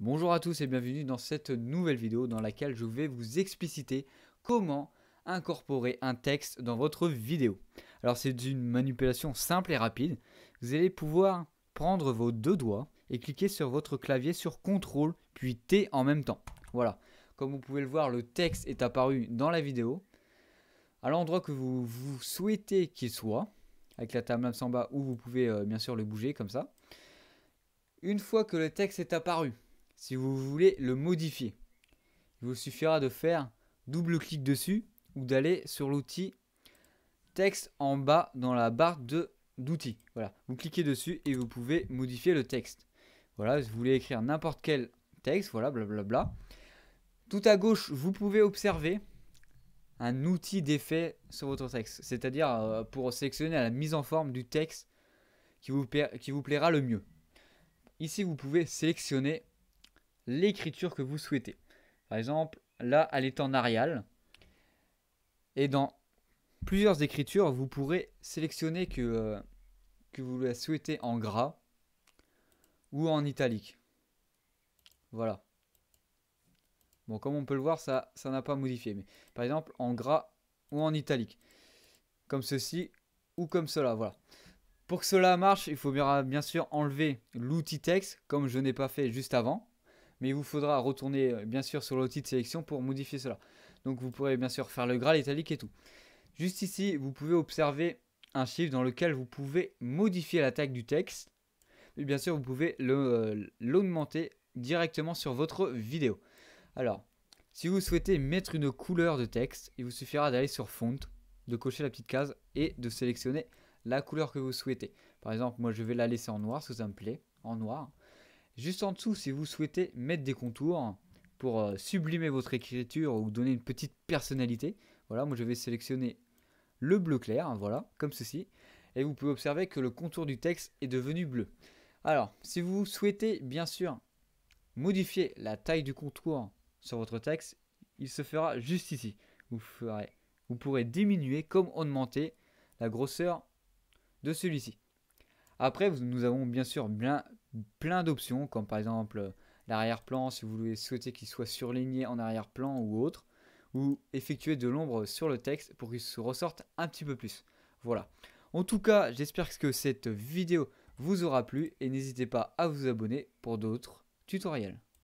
Bonjour à tous et bienvenue dans cette nouvelle vidéo dans laquelle je vais vous expliciter comment incorporer un texte dans votre vidéo. Alors c'est une manipulation simple et rapide. Vous allez pouvoir prendre vos deux doigts et cliquer sur votre clavier sur CTRL puis T en même temps. Voilà. Comme vous pouvez le voir, le texte est apparu dans la vidéo à l'endroit que vous, souhaitez qu'il soit, avec la table en bas où vous pouvez euh, bien sûr le bouger comme ça. Une fois que le texte est apparu, si vous voulez le modifier. Il vous suffira de faire double clic dessus ou d'aller sur l'outil texte en bas dans la barre d'outils. Voilà, vous cliquez dessus et vous pouvez modifier le texte. Voilà, vous voulez écrire n'importe quel texte, voilà, blablabla. Tout à gauche, vous pouvez observer un outil d'effet sur votre texte, c'est-à-dire euh, pour sélectionner la mise en forme du texte qui vous, qui vous plaira le mieux. Ici, vous pouvez sélectionner l'écriture que vous souhaitez. Par exemple, là, elle est en Arial. Et dans plusieurs écritures, vous pourrez sélectionner que, euh, que vous la souhaitez en gras ou en italique. Voilà. Bon, comme on peut le voir, ça ça n'a pas modifié. Mais par exemple, en gras ou en italique. Comme ceci ou comme cela, voilà. Pour que cela marche, il faut bien sûr enlever l'outil texte, comme je n'ai pas fait juste avant mais il vous faudra retourner euh, bien sûr sur l'outil de sélection pour modifier cela. Donc vous pourrez bien sûr faire le gras, l'italique et tout. Juste ici, vous pouvez observer un chiffre dans lequel vous pouvez modifier la taille du texte. Et bien sûr, vous pouvez euh, l'augmenter directement sur votre vidéo. Alors, si vous souhaitez mettre une couleur de texte, il vous suffira d'aller sur Font, de cocher la petite case et de sélectionner la couleur que vous souhaitez. Par exemple, moi je vais la laisser en noir, si ça me plaît, en noir. Juste en dessous, si vous souhaitez mettre des contours pour euh, sublimer votre écriture ou donner une petite personnalité, voilà, moi je vais sélectionner le bleu clair, voilà, comme ceci. Et vous pouvez observer que le contour du texte est devenu bleu. Alors, si vous souhaitez bien sûr modifier la taille du contour sur votre texte, il se fera juste ici. Vous, ferez, vous pourrez diminuer comme augmenter la grosseur de celui-ci. Après, nous avons bien sûr bien plein d'options, comme par exemple euh, l'arrière-plan, si vous voulez souhaiter qu'il soit surligné en arrière-plan ou autre, ou effectuer de l'ombre sur le texte pour qu'il se ressorte un petit peu plus. Voilà. En tout cas, j'espère que cette vidéo vous aura plu et n'hésitez pas à vous abonner pour d'autres tutoriels.